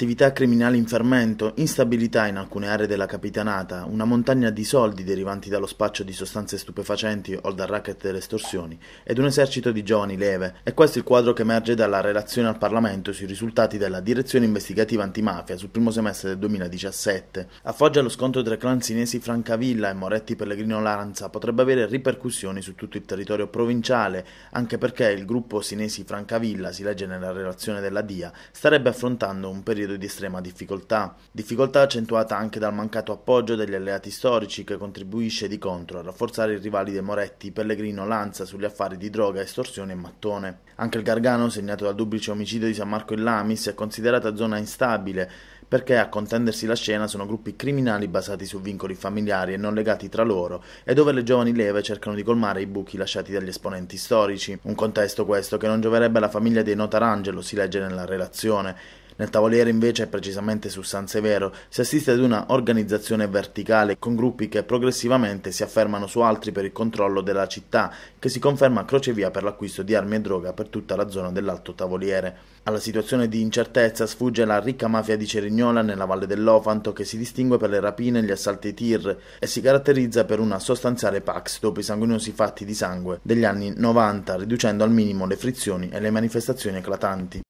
attività criminali in fermento, instabilità in alcune aree della capitanata, una montagna di soldi derivanti dallo spaccio di sostanze stupefacenti o dal racket delle estorsioni, ed un esercito di giovani leve. E questo è il quadro che emerge dalla relazione al Parlamento sui risultati della Direzione Investigativa Antimafia sul primo semestre del 2017. A Foggia lo scontro tra clan sinesi Francavilla e Moretti Pellegrino Lanza potrebbe avere ripercussioni su tutto il territorio provinciale, anche perché il gruppo sinesi Francavilla, si legge nella relazione della DIA, starebbe affrontando un periodo periodo di estrema difficoltà, difficoltà accentuata anche dal mancato appoggio degli alleati storici che contribuisce di contro a rafforzare i rivali dei Moretti, Pellegrino Lanza sugli affari di droga, estorsione e mattone. Anche il Gargano, segnato dal duplice omicidio di San Marco e Lamis, è considerata zona instabile perché a contendersi la scena sono gruppi criminali basati su vincoli familiari e non legati tra loro e dove le giovani leve cercano di colmare i buchi lasciati dagli esponenti storici. Un contesto questo che non gioverebbe alla famiglia dei Notarangelo, si legge nella relazione, nel tavoliere invece, precisamente su San Severo, si assiste ad una organizzazione verticale con gruppi che progressivamente si affermano su altri per il controllo della città, che si conferma crocevia per l'acquisto di armi e droga per tutta la zona dell'Alto Tavoliere. Alla situazione di incertezza sfugge la ricca mafia di Cerignola nella valle dell'Ofanto che si distingue per le rapine e gli assalti tir e si caratterizza per una sostanziale pax dopo i sanguinosi fatti di sangue degli anni 90, riducendo al minimo le frizioni e le manifestazioni eclatanti.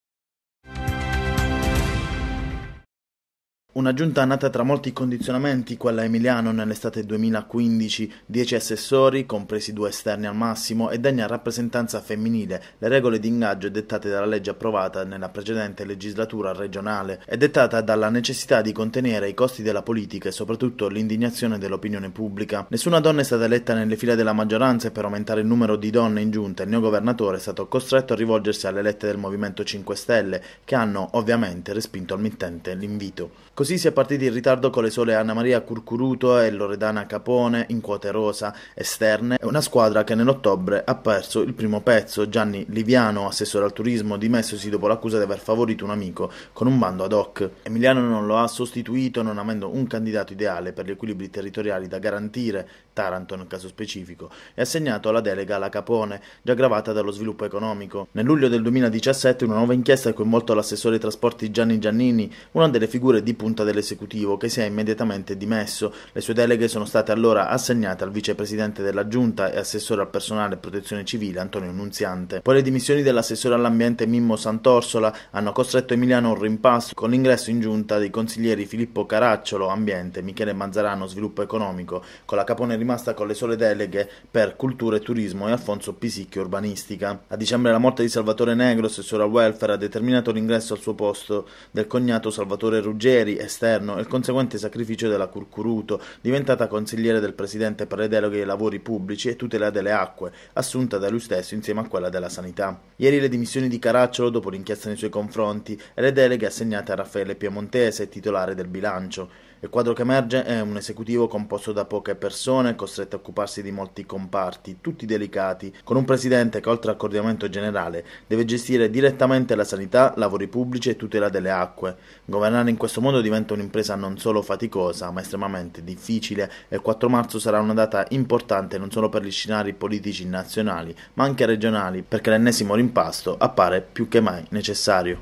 Una giunta nata tra molti condizionamenti, quella Emiliano nell'estate 2015, dieci assessori, compresi due esterni al massimo, e degna rappresentanza femminile, le regole di ingaggio dettate dalla legge approvata nella precedente legislatura regionale e dettata dalla necessità di contenere i costi della politica e soprattutto l'indignazione dell'opinione pubblica. Nessuna donna è stata eletta nelle file della maggioranza e per aumentare il numero di donne in giunta il governatore è stato costretto a rivolgersi alle elette del Movimento 5 Stelle, che hanno ovviamente respinto al mittente l'invito. Così si è partiti in ritardo con le sole Anna Maria Curcuruto e Loredana Capone in quote rosa esterne, una squadra che nell'ottobre ha perso il primo pezzo. Gianni Liviano, assessore al turismo, dimessosi dopo l'accusa di aver favorito un amico con un bando ad hoc. Emiliano non lo ha sostituito non avendo un candidato ideale per gli equilibri territoriali da garantire Taranto nel caso specifico, e assegnato la delega alla Capone, già gravata dallo sviluppo economico. Nel luglio del 2017 una nuova inchiesta ha coinvolto l'assessore ai trasporti Gianni Giannini, una delle figure di punta dell'esecutivo, che si è immediatamente dimesso. Le sue deleghe sono state allora assegnate al vicepresidente della Giunta e assessore al personale e protezione civile Antonio Nunziante. Poi le dimissioni dell'assessore all'ambiente Mimmo Sant'Orsola hanno costretto Emiliano a un rimpasto con l'ingresso in giunta dei consiglieri Filippo Caracciolo, ambiente, Michele Mazzarano, sviluppo economico, con la Capone rimasta rimasta con le sole deleghe per cultura e turismo e Alfonso Pisicchi urbanistica. A dicembre la morte di Salvatore Negro, assessore al Welfare ha determinato l'ingresso al suo posto del cognato Salvatore Ruggeri, esterno, e il conseguente sacrificio della Curcuruto, diventata consigliere del presidente per le deleghe ai lavori pubblici e tutela delle acque, assunta da lui stesso insieme a quella della sanità. Ieri le dimissioni di Caracciolo dopo l'inchiesta nei suoi confronti e le deleghe assegnate a Raffaele Piemontese, titolare del bilancio. Il quadro che emerge è un esecutivo composto da poche persone, costretto a occuparsi di molti comparti, tutti delicati, con un presidente che oltre al coordinamento generale deve gestire direttamente la sanità, lavori pubblici e tutela delle acque. Governare in questo modo diventa un'impresa non solo faticosa, ma estremamente difficile e il 4 marzo sarà una data importante non solo per gli scenari politici nazionali, ma anche regionali, perché l'ennesimo rimpasto appare più che mai necessario.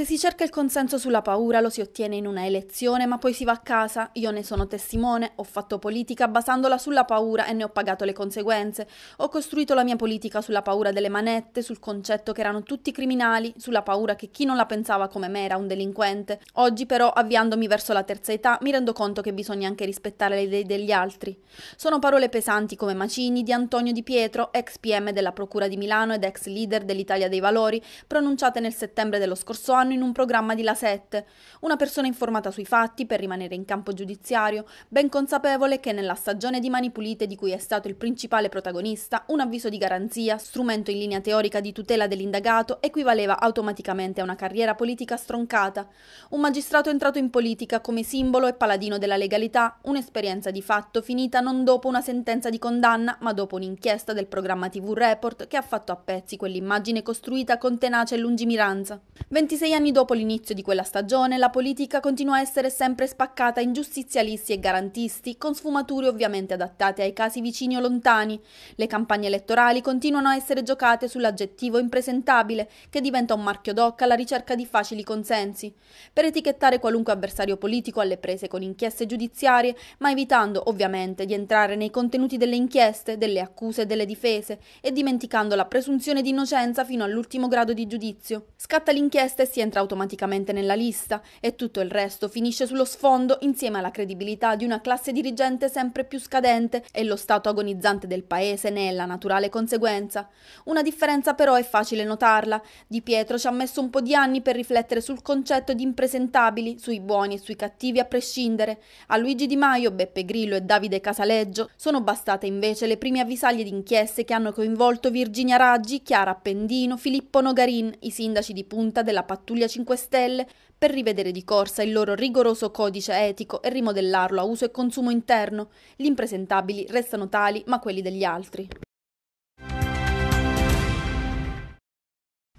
Se si cerca il consenso sulla paura lo si ottiene in una elezione, ma poi si va a casa. Io ne sono testimone, ho fatto politica basandola sulla paura e ne ho pagato le conseguenze. Ho costruito la mia politica sulla paura delle manette, sul concetto che erano tutti criminali, sulla paura che chi non la pensava come me era un delinquente. Oggi però, avviandomi verso la terza età, mi rendo conto che bisogna anche rispettare le idee degli altri. Sono parole pesanti come macini di Antonio Di Pietro, ex PM della Procura di Milano ed ex leader dell'Italia dei Valori, pronunciate nel settembre dello scorso anno anno in un programma di La 7, una persona informata sui fatti per rimanere in campo giudiziario, ben consapevole che nella stagione di Mani Pulite di cui è stato il principale protagonista, un avviso di garanzia, strumento in linea teorica di tutela dell'indagato, equivaleva automaticamente a una carriera politica stroncata. Un magistrato entrato in politica come simbolo e paladino della legalità, un'esperienza di fatto finita non dopo una sentenza di condanna, ma dopo un'inchiesta del programma TV Report che ha fatto a pezzi quell'immagine costruita con tenacia e lungimiranza. 26 sei anni dopo l'inizio di quella stagione, la politica continua a essere sempre spaccata in giustizialisti e garantisti, con sfumature ovviamente adattate ai casi vicini o lontani. Le campagne elettorali continuano a essere giocate sull'aggettivo impresentabile, che diventa un marchio d'occa alla ricerca di facili consensi. Per etichettare qualunque avversario politico alle prese con inchieste giudiziarie, ma evitando ovviamente di entrare nei contenuti delle inchieste, delle accuse e delle difese, e dimenticando la presunzione di innocenza fino all'ultimo grado di giudizio. Scatta l'inchiesta e si entra automaticamente nella lista e tutto il resto finisce sullo sfondo insieme alla credibilità di una classe dirigente sempre più scadente e lo stato agonizzante del paese ne è la naturale conseguenza. Una differenza però è facile notarla. Di Pietro ci ha messo un po' di anni per riflettere sul concetto di impresentabili, sui buoni e sui cattivi a prescindere. A Luigi Di Maio, Beppe Grillo e Davide Casaleggio sono bastate invece le prime avvisaglie di inchieste che hanno coinvolto Virginia Raggi, Chiara Appendino, Filippo Nogarin, i sindaci di punta della pattugliazione pattuglia 5 Stelle per rivedere di corsa il loro rigoroso codice etico e rimodellarlo a uso e consumo interno. Gli impresentabili restano tali, ma quelli degli altri.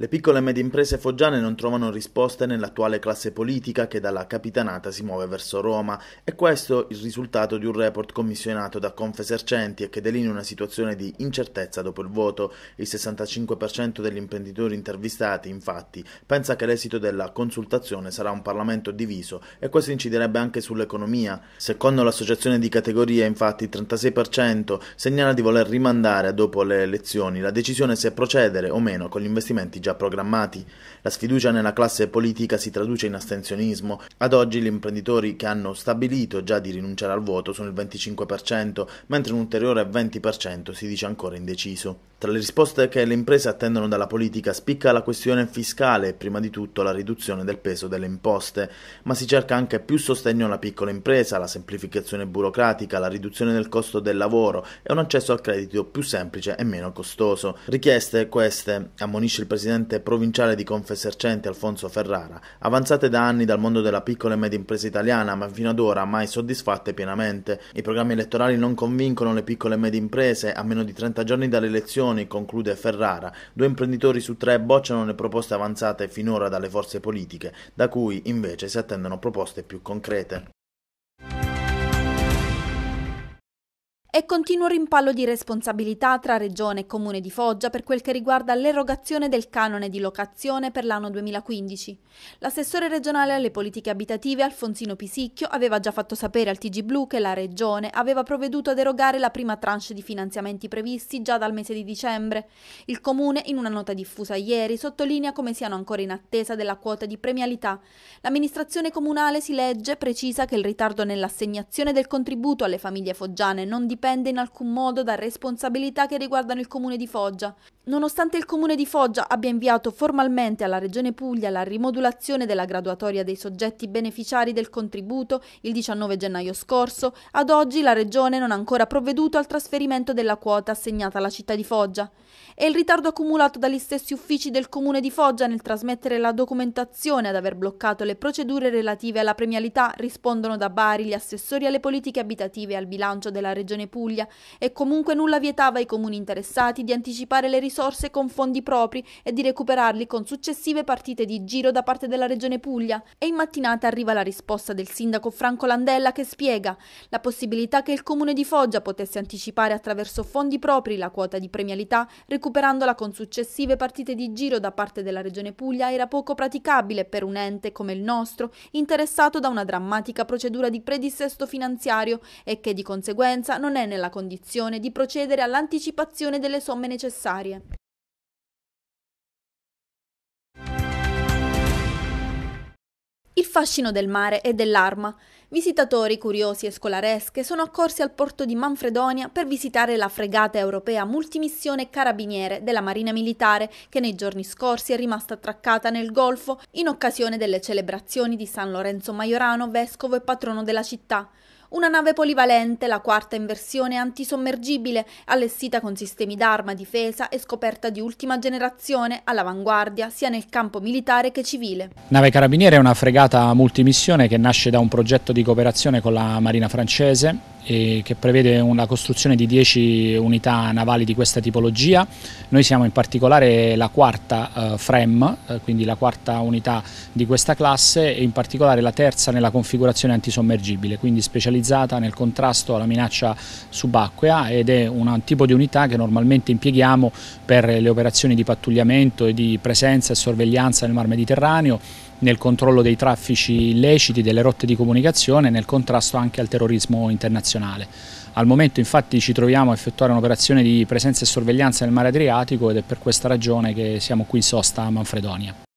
Le piccole e medie imprese foggiane non trovano risposte nell'attuale classe politica che dalla capitanata si muove verso Roma e questo il risultato di un report commissionato da Confesercenti e che delinea una situazione di incertezza dopo il voto. Il 65% degli imprenditori intervistati, infatti, pensa che l'esito della consultazione sarà un Parlamento diviso e questo inciderebbe anche sull'economia. Secondo l'associazione di categoria, infatti, il 36% segnala di voler rimandare dopo le elezioni la decisione se procedere o meno con gli investimenti già già programmati. La sfiducia nella classe politica si traduce in astensionismo. Ad oggi gli imprenditori che hanno stabilito già di rinunciare al voto sono il 25%, mentre un ulteriore 20% si dice ancora indeciso. Tra le risposte che le imprese attendono dalla politica spicca la questione fiscale e prima di tutto la riduzione del peso delle imposte, ma si cerca anche più sostegno alla piccola impresa, la semplificazione burocratica, la riduzione del costo del lavoro e un accesso al credito più semplice e meno costoso. Richieste queste, ammonisce il presidente presidente provinciale di Confesercenti Alfonso Ferrara, avanzate da anni dal mondo della piccola e media impresa italiana, ma fino ad ora mai soddisfatte pienamente. I programmi elettorali non convincono le piccole e medie imprese, a meno di 30 giorni dalle elezioni, conclude Ferrara. Due imprenditori su tre bocciano le proposte avanzate finora dalle forze politiche, da cui invece si attendono proposte più concrete. È continuo rimpallo di responsabilità tra Regione e Comune di Foggia per quel che riguarda l'erogazione del canone di locazione per l'anno 2015. L'assessore regionale alle politiche abitative Alfonsino Pisicchio aveva già fatto sapere al TG Blu che la Regione aveva provveduto ad erogare la prima tranche di finanziamenti previsti già dal mese di dicembre. Il Comune, in una nota diffusa ieri, sottolinea come siano ancora in attesa della quota di premialità. L'amministrazione comunale si legge precisa che il ritardo nell'assegnazione del contributo alle famiglie foggiane non dipende dipende in alcun modo da responsabilità che riguardano il comune di Foggia. Nonostante il comune di Foggia abbia inviato formalmente alla Regione Puglia la rimodulazione della graduatoria dei soggetti beneficiari del contributo il 19 gennaio scorso, ad oggi la Regione non ha ancora provveduto al trasferimento della quota assegnata alla città di Foggia. E il ritardo accumulato dagli stessi uffici del comune di Foggia nel trasmettere la documentazione ad aver bloccato le procedure relative alla premialità rispondono da Bari gli assessori alle politiche abitative e al bilancio della Regione Puglia Puglia e comunque nulla vietava ai comuni interessati di anticipare le risorse con fondi propri e di recuperarli con successive partite di giro da parte della Regione Puglia. E in mattinata arriva la risposta del sindaco Franco Landella che spiega la possibilità che il comune di Foggia potesse anticipare attraverso fondi propri la quota di premialità recuperandola con successive partite di giro da parte della Regione Puglia era poco praticabile per un ente come il nostro interessato da una drammatica procedura di predissesto finanziario e che di conseguenza non è è nella condizione di procedere all'anticipazione delle somme necessarie. Il fascino del mare e dell'arma. Visitatori curiosi e scolaresche sono accorsi al porto di Manfredonia per visitare la fregata europea multimissione Carabiniere della Marina Militare che nei giorni scorsi è rimasta attraccata nel Golfo in occasione delle celebrazioni di San Lorenzo Maiorano, vescovo e patrono della città. Una nave polivalente, la quarta in versione antisommergibile, allestita con sistemi d'arma, difesa e scoperta di ultima generazione, all'avanguardia sia nel campo militare che civile. Nave Carabiniere è una fregata multimissione che nasce da un progetto di cooperazione con la Marina francese che prevede la costruzione di 10 unità navali di questa tipologia. Noi siamo in particolare la quarta eh, FREM, eh, quindi la quarta unità di questa classe e in particolare la terza nella configurazione antisommergibile, quindi specializzata nel contrasto alla minaccia subacquea ed è un tipo di unità che normalmente impieghiamo per le operazioni di pattugliamento e di presenza e sorveglianza nel Mar Mediterraneo nel controllo dei traffici illeciti, delle rotte di comunicazione e nel contrasto anche al terrorismo internazionale. Al momento infatti ci troviamo a effettuare un'operazione di presenza e sorveglianza nel mare Adriatico ed è per questa ragione che siamo qui in sosta a Manfredonia.